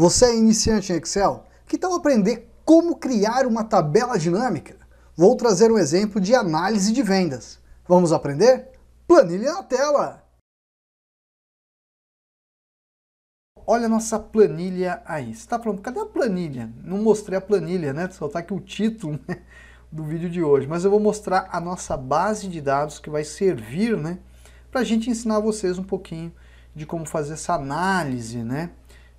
Você é iniciante em Excel? Que tal aprender como criar uma tabela dinâmica? Vou trazer um exemplo de análise de vendas. Vamos aprender? Planilha na tela! Olha a nossa planilha aí. Você está falando, cadê a planilha? Não mostrei a planilha, né? Só está aqui o título né, do vídeo de hoje. Mas eu vou mostrar a nossa base de dados que vai servir, né? Para a gente ensinar vocês um pouquinho de como fazer essa análise, né?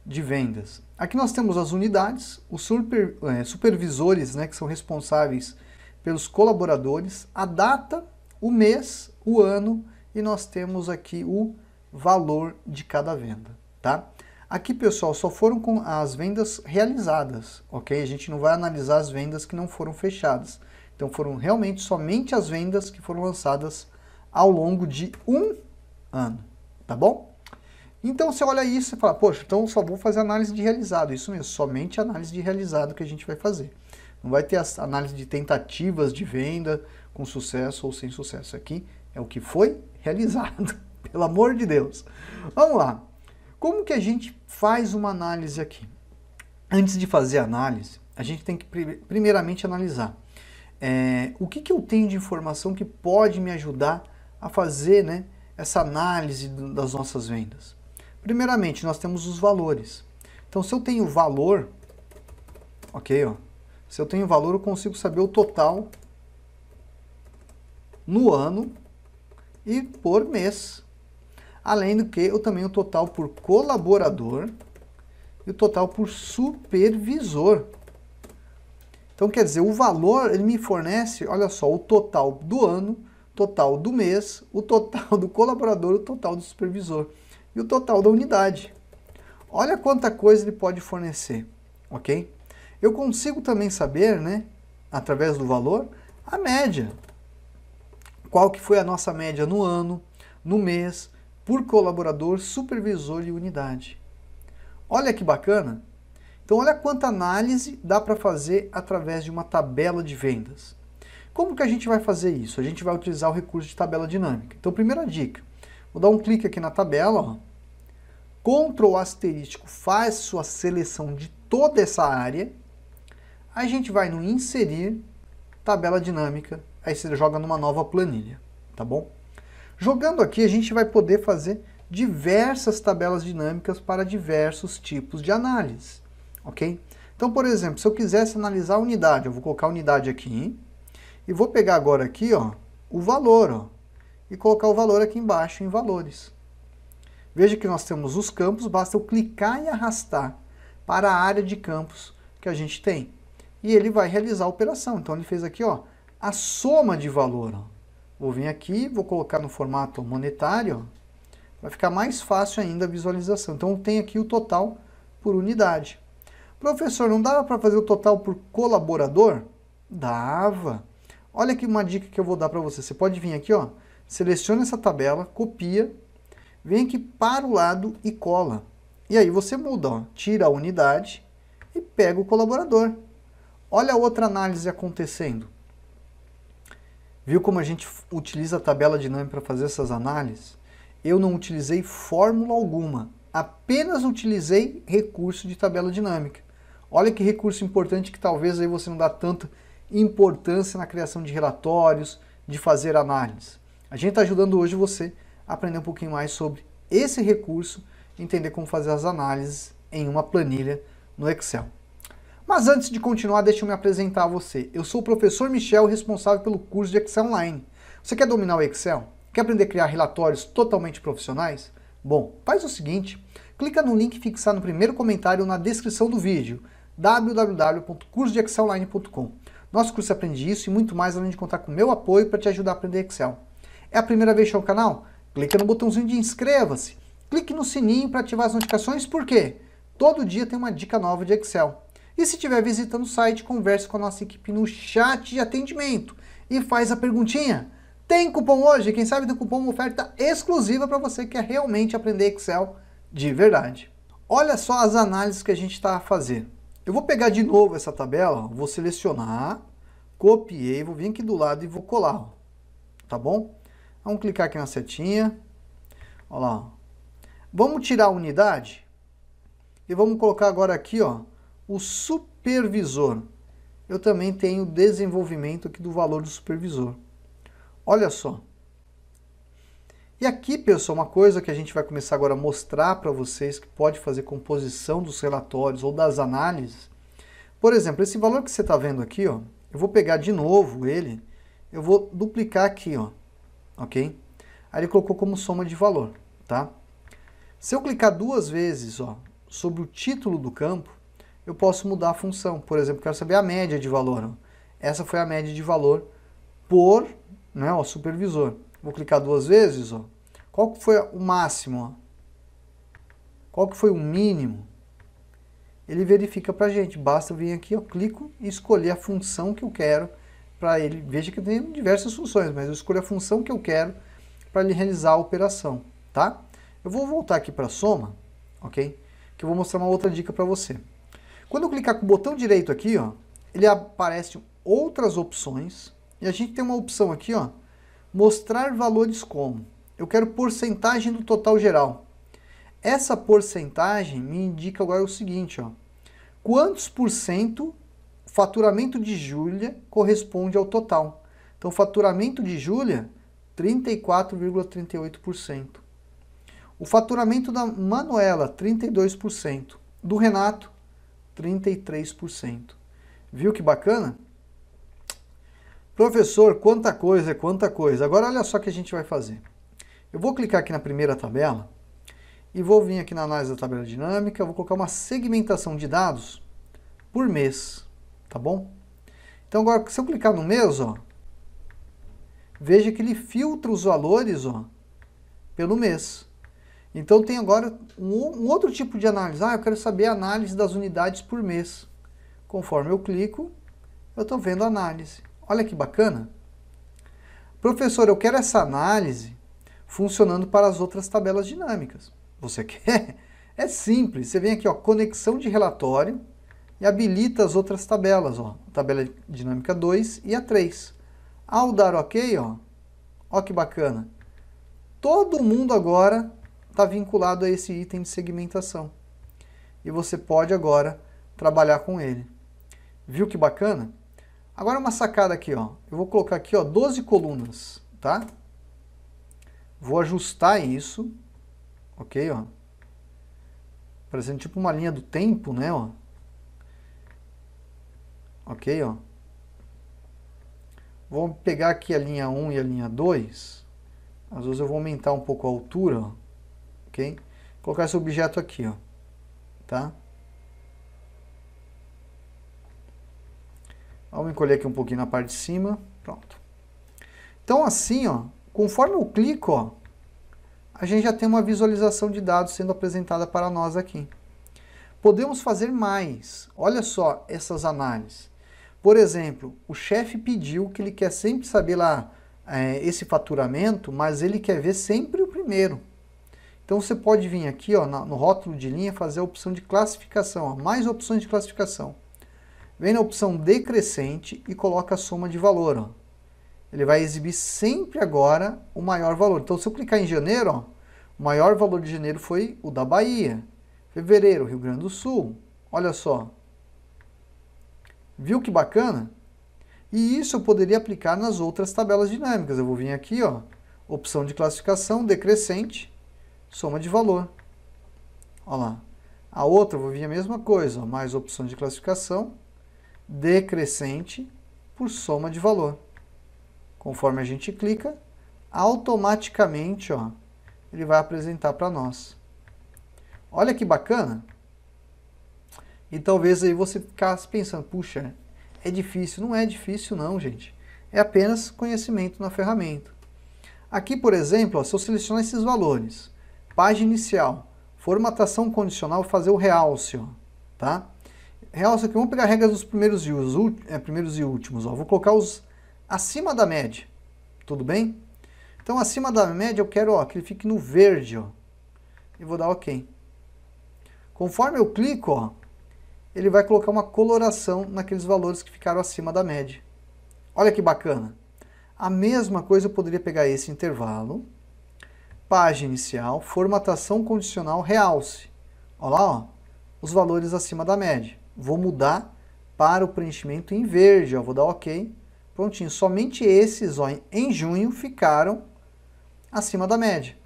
de vendas. Aqui nós temos as unidades, os super, é, supervisores, né, que são responsáveis pelos colaboradores, a data, o mês, o ano e nós temos aqui o valor de cada venda, tá? Aqui, pessoal, só foram com as vendas realizadas, ok? A gente não vai analisar as vendas que não foram fechadas. Então, foram realmente somente as vendas que foram lançadas ao longo de um ano, tá bom? Então você olha isso e fala, poxa, então só vou fazer análise de realizado. Isso mesmo, somente análise de realizado que a gente vai fazer. Não vai ter análise de tentativas de venda com sucesso ou sem sucesso. Aqui é o que foi realizado, pelo amor de Deus. Vamos lá. Como que a gente faz uma análise aqui? Antes de fazer análise, a gente tem que primeiramente analisar é, o que, que eu tenho de informação que pode me ajudar a fazer né, essa análise das nossas vendas. Primeiramente, nós temos os valores. Então, se eu tenho valor, ok, ó, se eu tenho valor, eu consigo saber o total no ano e por mês. Além do que, eu também o total por colaborador e o total por supervisor. Então, quer dizer, o valor ele me fornece, olha só, o total do ano, total do mês, o total do colaborador, o total do supervisor e o total da unidade. Olha quanta coisa ele pode fornecer, ok? Eu consigo também saber, né, através do valor, a média. Qual que foi a nossa média no ano, no mês, por colaborador, supervisor e unidade. Olha que bacana! Então olha quanta análise dá para fazer através de uma tabela de vendas. Como que a gente vai fazer isso? A gente vai utilizar o recurso de tabela dinâmica. Então primeira dica, vou dar um clique aqui na tabela, ó. Ctrl asterisco faz sua seleção de toda essa área. A gente vai no inserir, tabela dinâmica, aí você joga numa nova planilha, tá bom? Jogando aqui, a gente vai poder fazer diversas tabelas dinâmicas para diversos tipos de análise, ok? Então, por exemplo, se eu quisesse analisar a unidade, eu vou colocar a unidade aqui e vou pegar agora aqui, ó, o valor, ó, e colocar o valor aqui embaixo em valores. Veja que nós temos os campos, basta eu clicar e arrastar para a área de campos que a gente tem. E ele vai realizar a operação. Então ele fez aqui, ó, a soma de valor. Vou vir aqui, vou colocar no formato monetário, vai ficar mais fácil ainda a visualização. Então tem aqui o total por unidade. Professor, não dava para fazer o total por colaborador? Dava. Olha aqui uma dica que eu vou dar para você. Você pode vir aqui, ó, seleciona essa tabela, copia vem aqui para o lado e cola. E aí você muda, ó, tira a unidade e pega o colaborador. Olha a outra análise acontecendo. Viu como a gente utiliza a tabela dinâmica para fazer essas análises? Eu não utilizei fórmula alguma, apenas utilizei recurso de tabela dinâmica. Olha que recurso importante que talvez aí você não dá tanta importância na criação de relatórios, de fazer análise. A gente está ajudando hoje você aprender um pouquinho mais sobre esse recurso, entender como fazer as análises em uma planilha no Excel. Mas antes de continuar, deixa eu me apresentar a você. Eu sou o professor Michel, responsável pelo curso de Excel Online. Você quer dominar o Excel? Quer aprender a criar relatórios totalmente profissionais? Bom, faz o seguinte, clica no link fixado no primeiro comentário ou na descrição do vídeo, www.cursodeexcelonline.com. Nosso curso Aprende Isso e muito mais, além de contar com meu apoio para te ajudar a aprender Excel. É a primeira vez no canal? Clique no botãozinho de inscreva-se. Clique no sininho para ativar as notificações, porque todo dia tem uma dica nova de Excel. E se estiver visitando o site, converse com a nossa equipe no chat de atendimento e faz a perguntinha. Tem cupom hoje? Quem sabe tem cupom uma oferta exclusiva para você que quer realmente aprender Excel de verdade. Olha só as análises que a gente está a fazer. Eu vou pegar de novo essa tabela, vou selecionar, copiei, vou vir aqui do lado e vou colar, tá bom? Vamos clicar aqui na setinha. Olha lá. Vamos tirar a unidade e vamos colocar agora aqui ó, o supervisor. Eu também tenho desenvolvimento aqui do valor do supervisor. Olha só. E aqui, pessoal, uma coisa que a gente vai começar agora a mostrar para vocês que pode fazer composição dos relatórios ou das análises. Por exemplo, esse valor que você está vendo aqui, ó, eu vou pegar de novo ele, eu vou duplicar aqui, ó, ok? Aí ele colocou como soma de valor, tá? Se eu clicar duas vezes ó, sobre o título do campo, eu posso mudar a função. Por exemplo, quero saber a média de valor. Essa foi a média de valor por né, ó, supervisor. Vou clicar duas vezes. Ó. Qual que foi o máximo? Ó? Qual que foi o mínimo? Ele verifica para a gente. Basta vir aqui, eu clico e escolher a função que eu quero para ele. Veja que tem diversas funções, mas eu escolho a função que eu quero para ele realizar a operação, tá? Eu vou voltar aqui para soma, ok? Que eu vou mostrar uma outra dica para você. Quando eu clicar com o botão direito aqui, ó, ele aparece outras opções e a gente tem uma opção aqui, ó, mostrar valores como. Eu quero porcentagem do total geral. Essa porcentagem me indica agora o seguinte, ó, quantos por cento o faturamento de Júlia corresponde ao total. Então, o faturamento de Júlia, 34,38%. O faturamento da Manuela, 32%. Do Renato, 33%. Viu que bacana? Professor, quanta coisa, quanta coisa. Agora olha só o que a gente vai fazer. Eu vou clicar aqui na primeira tabela e vou vir aqui na análise da tabela dinâmica, vou colocar uma segmentação de dados por mês tá bom? Então agora, se eu clicar no mês, ó, veja que ele filtra os valores ó, pelo mês. Então tem agora um, um outro tipo de análise. Ah, eu quero saber a análise das unidades por mês. Conforme eu clico, eu estou vendo a análise. Olha que bacana. Professor, eu quero essa análise funcionando para as outras tabelas dinâmicas. Você quer? É simples. Você vem aqui, ó, conexão de relatório e habilita as outras tabelas, ó, tabela dinâmica 2 e a 3. Ao ah, dar OK, ó, ó que bacana, todo mundo agora está vinculado a esse item de segmentação. E você pode agora trabalhar com ele. Viu que bacana? Agora uma sacada aqui, ó. Eu vou colocar aqui, ó, 12 colunas, tá? Vou ajustar isso, ok, ó. Parecendo tipo uma linha do tempo, né, ó ok? Ó. Vou pegar aqui a linha 1 e a linha 2. Às vezes eu vou aumentar um pouco a altura, ok? colocar esse objeto aqui, ó, tá? Vamos encolher aqui um pouquinho na parte de cima, pronto. Então assim, ó, conforme eu clico, ó, a gente já tem uma visualização de dados sendo apresentada para nós aqui. Podemos fazer mais. Olha só essas análises. Por exemplo, o chefe pediu que ele quer sempre saber lá é, esse faturamento, mas ele quer ver sempre o primeiro. Então você pode vir aqui ó, no rótulo de linha fazer a opção de classificação, ó, mais opções de classificação. Vem na opção decrescente e coloca a soma de valor. Ó. Ele vai exibir sempre agora o maior valor. Então se eu clicar em janeiro, ó, o maior valor de janeiro foi o da Bahia. Fevereiro, Rio Grande do Sul. Olha só, Viu que bacana? E isso eu poderia aplicar nas outras tabelas dinâmicas. Eu vou vir aqui, ó, opção de classificação, decrescente, soma de valor. Olha lá. A outra, eu vou vir a mesma coisa, ó, mais opção de classificação, decrescente por soma de valor. Conforme a gente clica, automaticamente ó, ele vai apresentar para nós. Olha que bacana! E talvez aí você ficasse pensando, puxa, é difícil. Não é difícil não, gente. É apenas conhecimento na ferramenta. Aqui, por exemplo, ó, se eu selecionar esses valores, página inicial, formatação condicional, fazer o realce, ó, tá? Realce aqui, vamos pegar regras dos primeiros e, os, é, primeiros e últimos, ó. vou colocar os acima da média, tudo bem? Então, acima da média, eu quero ó, que ele fique no verde, ó, e vou dar OK. Conforme eu clico, ó, ele vai colocar uma coloração naqueles valores que ficaram acima da média. Olha que bacana. A mesma coisa eu poderia pegar esse intervalo, página inicial, formatação condicional realce. Olha lá, ó, os valores acima da média. Vou mudar para o preenchimento em verde, ó, vou dar OK. Prontinho, somente esses ó, em junho ficaram acima da média.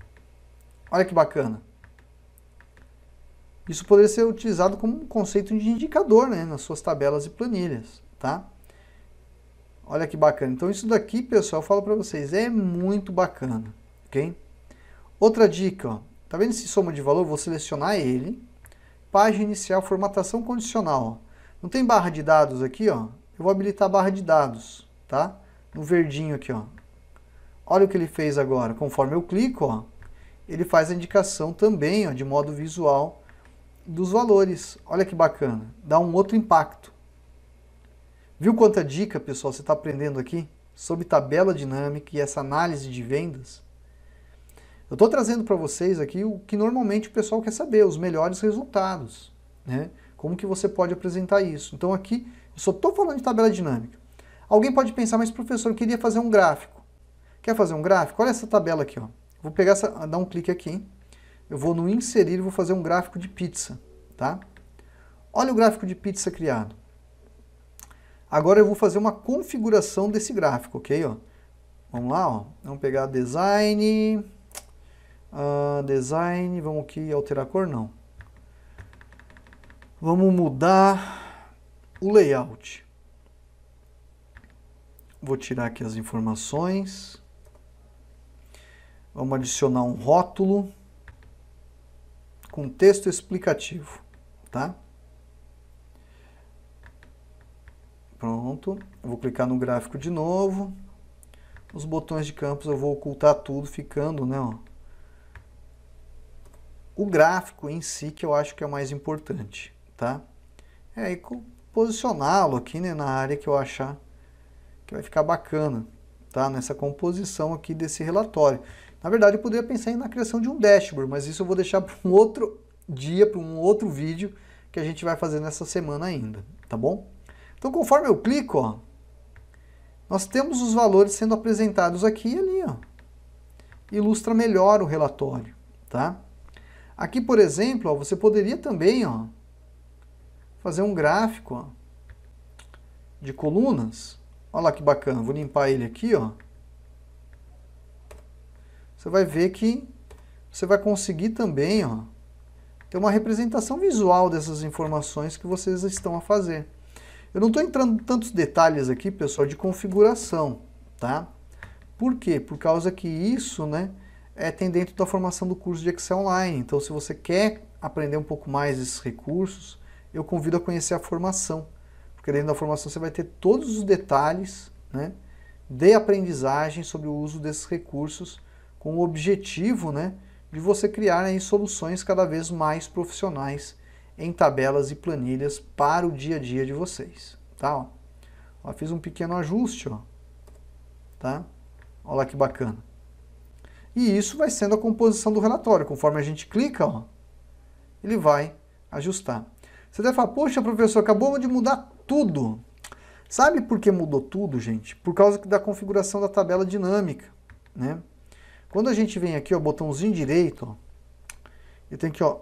Olha que bacana. Isso poderia ser utilizado como um conceito de indicador né, nas suas tabelas e planilhas, tá? Olha que bacana. Então, isso daqui, pessoal, eu falo para vocês, é muito bacana, ok? Outra dica, ó, tá vendo esse soma de valor? Vou selecionar ele. Página inicial, formatação condicional. Ó. Não tem barra de dados aqui, ó? Eu vou habilitar a barra de dados, tá? No verdinho aqui, ó. Olha o que ele fez agora. Conforme eu clico, ó, ele faz a indicação também, ó, de modo visual, dos valores. Olha que bacana, dá um outro impacto. Viu quanta dica, pessoal, você está aprendendo aqui sobre tabela dinâmica e essa análise de vendas? Eu estou trazendo para vocês aqui o que normalmente o pessoal quer saber, os melhores resultados, né? Como que você pode apresentar isso? Então aqui eu só estou falando de tabela dinâmica. Alguém pode pensar, mas professor, eu queria fazer um gráfico. Quer fazer um gráfico? Olha essa tabela aqui, ó. Vou pegar essa, dar um clique aqui, hein? eu vou no inserir e vou fazer um gráfico de pizza, tá? Olha o gráfico de pizza criado. Agora eu vou fazer uma configuração desse gráfico, ok? Ó. Vamos lá, ó. vamos pegar design, uh, design, vamos aqui alterar a cor, não. Vamos mudar o layout. Vou tirar aqui as informações. Vamos adicionar um rótulo com texto explicativo, tá? Pronto, eu vou clicar no gráfico de novo. Os botões de campos eu vou ocultar tudo, ficando, né, ó. O gráfico em si que eu acho que é o mais importante, tá? É, aí posicioná-lo aqui, né, na área que eu achar que vai ficar bacana, tá? Nessa composição aqui desse relatório. Na verdade, eu poderia pensar na criação de um dashboard, mas isso eu vou deixar para um outro dia, para um outro vídeo que a gente vai fazer nessa semana ainda, tá bom? Então, conforme eu clico, ó, nós temos os valores sendo apresentados aqui e ali, ó. Ilustra melhor o relatório, tá? Aqui, por exemplo, ó, você poderia também, ó, fazer um gráfico, ó, de colunas. Olha lá que bacana, vou limpar ele aqui, ó você vai ver que você vai conseguir também ó, ter uma representação visual dessas informações que vocês estão a fazer. Eu não estou entrando em tantos detalhes aqui, pessoal, de configuração, tá? Por quê? Por causa que isso, né, é, tem dentro da formação do curso de Excel Online. Então, se você quer aprender um pouco mais esses recursos, eu convido a conhecer a formação, porque dentro da formação você vai ter todos os detalhes, né, de aprendizagem sobre o uso desses recursos com o objetivo né, de você criar aí soluções cada vez mais profissionais em tabelas e planilhas para o dia a dia de vocês. Tá? Ó, ó fiz um pequeno ajuste, ó, tá? olha lá que bacana. E isso vai sendo a composição do relatório. Conforme a gente clica, ó, ele vai ajustar. Você deve falar, poxa, professor, acabou de mudar tudo. Sabe por que mudou tudo, gente? Por causa da configuração da tabela dinâmica, né? Quando a gente vem aqui, o botãozinho direito, ó, eu tenho aqui, ó,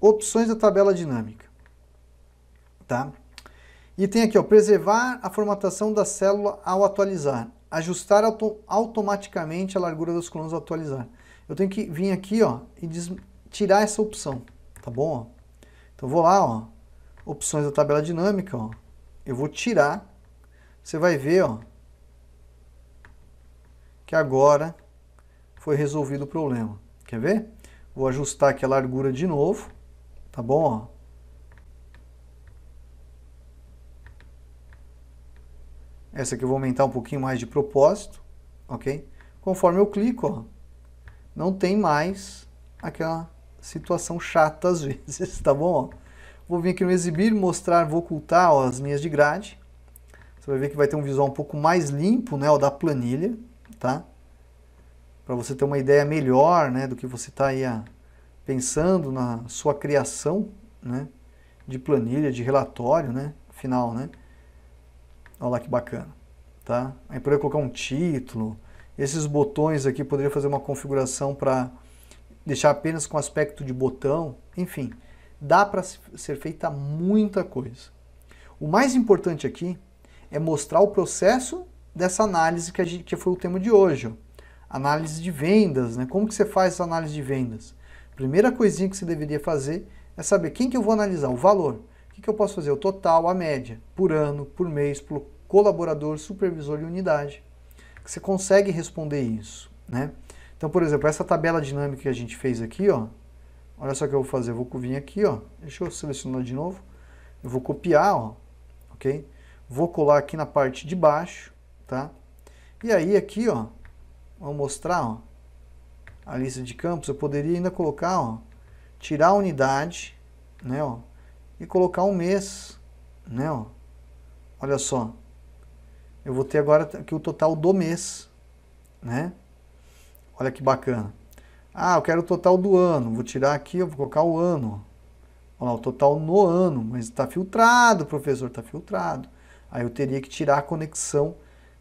opções da tabela dinâmica, tá? E tem aqui, ó, preservar a formatação da célula ao atualizar, ajustar auto automaticamente a largura das colunas ao atualizar. Eu tenho que vir aqui, ó, e tirar essa opção, tá bom? Ó? Então vou lá, ó, opções da tabela dinâmica, ó, eu vou tirar, você vai ver, ó, que agora foi resolvido o problema. Quer ver? Vou ajustar aqui a largura de novo, tá bom? Ó. Essa aqui eu vou aumentar um pouquinho mais de propósito, ok? Conforme eu clico, ó, não tem mais aquela situação chata às vezes, tá bom? Ó. Vou vir aqui no exibir, mostrar, vou ocultar ó, as linhas de grade. Você vai ver que vai ter um visual um pouco mais limpo, né, o da planilha, tá? para você ter uma ideia melhor né, do que você está aí a, ah, pensando na sua criação né, de planilha, de relatório né, final. Né? Olha lá que bacana. Tá? Aí poderia colocar um título. Esses botões aqui poderia fazer uma configuração para deixar apenas com aspecto de botão. Enfim, dá para ser feita muita coisa. O mais importante aqui é mostrar o processo dessa análise que, gente, que foi o tema de hoje. Ó análise de vendas, né? Como que você faz essa análise de vendas? Primeira coisinha que você deveria fazer é saber quem que eu vou analisar, o valor. O que, que eu posso fazer? O total, a média, por ano, por mês, pelo colaborador, supervisor de unidade. Você consegue responder isso, né? Então, por exemplo, essa tabela dinâmica que a gente fez aqui, ó. Olha só o que eu vou fazer. Eu vou vir aqui, ó. Deixa eu selecionar de novo. Eu vou copiar, ó. Ok? Vou colar aqui na parte de baixo, tá? E aí aqui, ó, Vamos mostrar ó, a lista de campos. Eu poderia ainda colocar, ó, tirar a unidade né, ó, e colocar um mês. Né, ó. Olha só. Eu vou ter agora aqui o total do mês. Né? Olha que bacana. Ah, eu quero o total do ano. Vou tirar aqui, eu vou colocar o ano. Olha lá, o total no ano, mas está filtrado, professor, está filtrado. Aí eu teria que tirar a conexão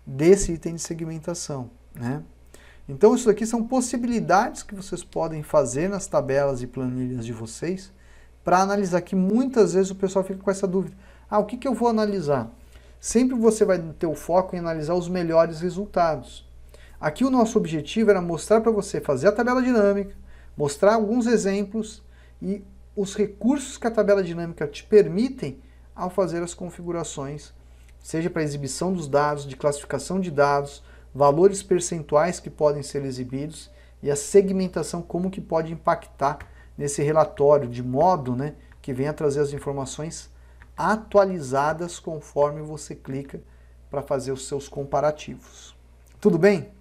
desse item de segmentação, né? Então, isso aqui são possibilidades que vocês podem fazer nas tabelas e planilhas de vocês para analisar, que muitas vezes o pessoal fica com essa dúvida. Ah, o que, que eu vou analisar? Sempre você vai ter o foco em analisar os melhores resultados. Aqui o nosso objetivo era mostrar para você fazer a tabela dinâmica, mostrar alguns exemplos e os recursos que a tabela dinâmica te permitem ao fazer as configurações, seja para exibição dos dados, de classificação de dados, valores percentuais que podem ser exibidos e a segmentação como que pode impactar nesse relatório, de modo né, que venha trazer as informações atualizadas conforme você clica para fazer os seus comparativos. Tudo bem?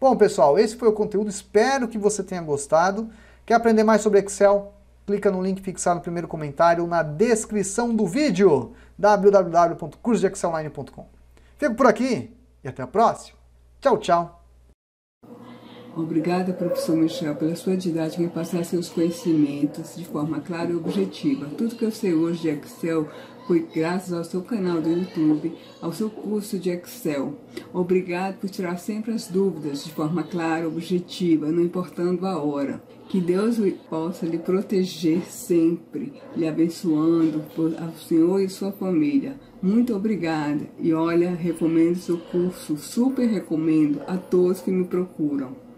Bom, pessoal, esse foi o conteúdo. Espero que você tenha gostado. Quer aprender mais sobre Excel? Clica no link fixado no primeiro comentário ou na descrição do vídeo www.cursodeexcelline.com. Fico por aqui e até a próxima! Tchau, tchau. Obrigada, professor Michel, pela sua didática em passar seus conhecimentos de forma clara e objetiva. Tudo que eu sei hoje de Excel foi graças ao seu canal do YouTube, ao seu curso de Excel. Obrigado por tirar sempre as dúvidas de forma clara, e objetiva, não importando a hora. Que Deus possa lhe proteger sempre, lhe abençoando ao senhor e sua família. Muito obrigada e olha, recomendo seu curso, super recomendo a todos que me procuram.